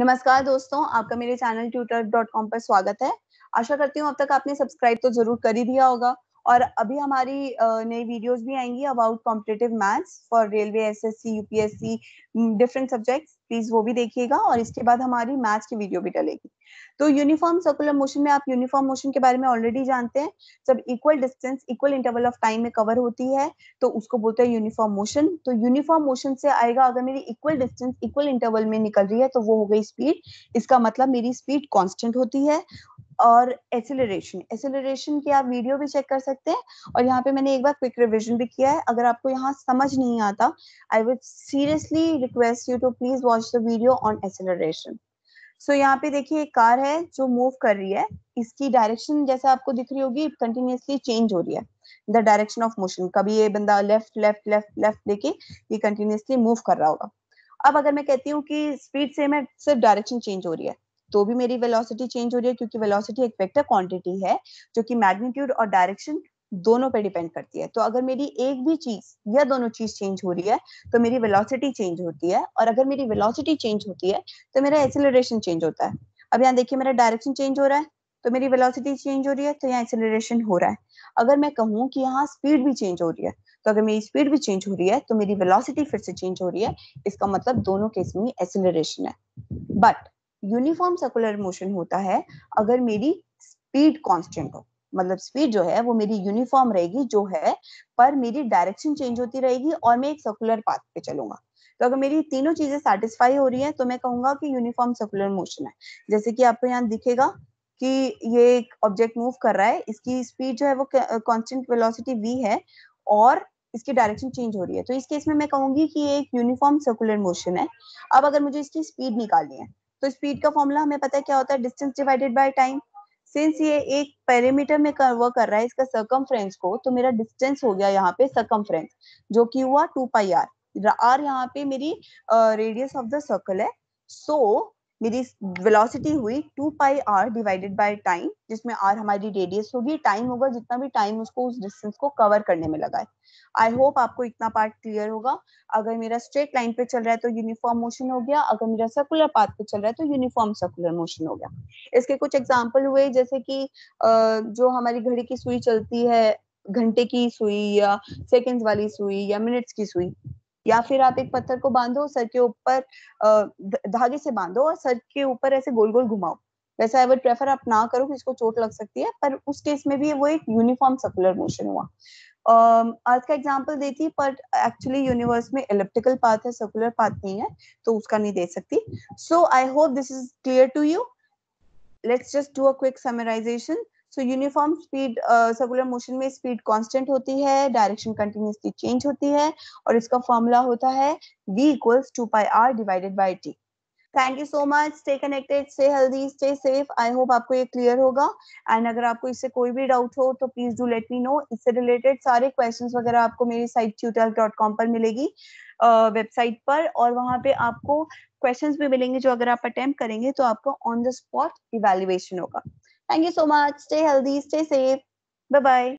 नमस्कार दोस्तों आपका मेरे चैनल ट्यूटर डॉट कॉम पर स्वागत है आशा करती हूँ अब तक आपने सब्सक्राइब तो जरूर कर ही दिया होगा और अभी हमारी नई वीडियोस भी आएंगी about competitive maths for railway SSC UPSC different subjects please वो भी देखिएगा और इसके बाद हमारी मैथ्स की वीडियो भी डलेगी तो यूनिफॉर्म सर्कुलर मोशन में आप यूनिफॉर्म मोशन के बारे में ऑलरेडी जानते हैं जब equal distance equal interval of time में कवर होती है तो उसको बोलते हैं यूनिफॉर्म मोशन तो यूनिफॉर्म मोशन से आएगा अगर मेरी इक्वल डिस्टेंस इक्वल इंटरवल में निकल रही है तो वो हो गई स्पीड इसका मतलब मेरी स्पीड कॉन्स्टेंट होती है और एक्सिलेशन एक्सिलेशन की आप वीडियो भी चेक कर सकते हैं और यहाँ पे मैंने एक बार क्विक रिविजन भी किया है अगर आपको यहाँ समझ नहीं आता I would seriously request you to please watch the video on acceleration so यहाँ पे देखिए एक कार है जो मूव कर रही है इसकी डायरेक्शन जैसे आपको दिख रही होगी कंटिन्यूसली चेंज हो रही है द डायरेक्शन ऑफ मोशन कभी ये बंदा लेफ्ट लेफ्ट लेफ्ट लेफ्ट देखे ये कंटिन्यूसली मूव कर रहा होगा अब अगर मैं कहती हूँ कि स्पीड सेम है सिर्फ डायरेक्शन चेंज हो रही है तो भी मेरी वेलोसिटी चेंज हो रही है क्योंकि वेलोसिटी एक वेक्टर क्वांटिटी है जो कि मैग्नीट्यूड और डायरेक्शन दोनों पे डिपेंड करती है तो अगर मेरी एक भी चीज या दोनों चीज चेंज हो रही है तो मेरी वेलोसिटी चेंज होती है और अगर मेरी वेलोसिटी चेंज होती है तो मेरा एक्सेलरेशन चेंज होता है अब यहाँ देखिए मेरा डायरेक्शन चेंज हो रहा है तो मेरी वेलोसिटी चेंज हो रही है तो यहाँ एक्सेलरेशन हो रहा है अगर मैं कहूँ कि यहाँ स्पीड भी चेंज हो रही है तो अगर मेरी स्पीड भी चेंज हो रही है तो मेरी वेलोसिटी फिर से चेंज हो रही है इसका मतलब दोनों केस में एक्सेलरेशन है बट यूनिफॉर्म सर्कुलर मोशन होता है अगर मेरी स्पीड कांस्टेंट हो मतलब स्पीड जो है वो मेरी यूनिफॉर्म रहेगी जो है पर मेरी डायरेक्शन चेंज होती रहेगी और मैं एक सर्कुलर पाथ पे चलूंगा तो अगर मेरी तीनों चीजें सेटिस्फाई हो रही हैं तो मैं कहूंगा कि यूनिफॉर्म सर्कुलर मोशन है जैसे कि आपको यहाँ दिखेगा कि ये एक ऑब्जेक्ट मूव कर रहा है इसकी स्पीड जो है वो कॉन्स्टेंट वेलोसिटी वी है और इसकी डायरेक्शन चेंज हो रही है तो इस केस में मैं कहूंगी कि ये एक यूनिफॉर्म सर्कुलर मोशन है अब अगर मुझे इसकी स्पीड निकालनी है तो स्पीड का फॉर्मूला हमें पता है क्या होता है distance divided by time since ये एक पैरामीटर में कन्वर्ट कर रहा है इसका सर्कमफ्रेंस को तो मेरा डिस्टेंस हो गया यहाँ पे सर्कमफ्रेंस जो कि हुआ टू पाई आर आर यहाँ पे मेरी रेडियस ऑफ द सर्कल है सो मेरी वेलोसिटी हुई two pi r divided by time जिसमें आर हमारी रेडियस होगी टाइम होगा जितना भी टाइम उसको उस डिस्टेंस को कवर करने में लगा है आई होप आपको इतना पार्ट क्लियर होगा अगर मेरा स्ट्रेट लाइन पे चल रहा है तो यूनिफॉर्म मोशन हो गया अगर मेरा सर्कुलर पाथ पे चल रहा है तो यूनिफॉर्म सर्कुलर मोशन हो गया इसके कुछ एग्जाम्पल हुए जैसे कि जो हमारी घड़ी की सुई चलती है घंटे की सुई या सेकेंड्स वाली सुई या मिनट्स की सुई या फिर आप एक पत्थर को बांधो सर के ऊपर धागे से बांधो और सर के ऊपर ऐसे गोल गोल घुमाओ वैसे आई वुड प्रेफर आप ना करो कि इसको चोट लग सकती है पर उस केस में भी वो एक यूनिफॉर्म सर्कुलर मोशन हुआ अर्थ का एग्जाम्पल देती बट एक्चुअली यूनिवर्स में इलेप्टिकल पाथ है सर्कुलर पाथ नहीं है तो उसका नहीं दे सकती so I hope this is clear to you let's just do a quick summarization so uniform speed circular motion में स्पीड कांस्टेंट होती है डायरेक्शन कंटिन्यूसली चेंज होती है और इसका फॉर्मूला होता है v equals to pi r divided by t thank you so much stay connected stay healthy stay safe I hope आपको ये क्लियर होगा एंड अगर आपको इससे कोई भी डाउट हो तो please do let me know इससे रिलेटेड सारे क्वेश्चन वगैरह आपको मेरी साइट ट्यूटर डॉट कॉम पर मिलेगी वेबसाइट uh, पर और वहां पे आपको क्वेश्चंस भी मिलेंगे जो अगर आप अटेम्प्ट करेंगे तो आपको ऑन द स्पॉट इवेल्युएशन होगा Thank you so much. Stay healthy, stay safe. Bye bye.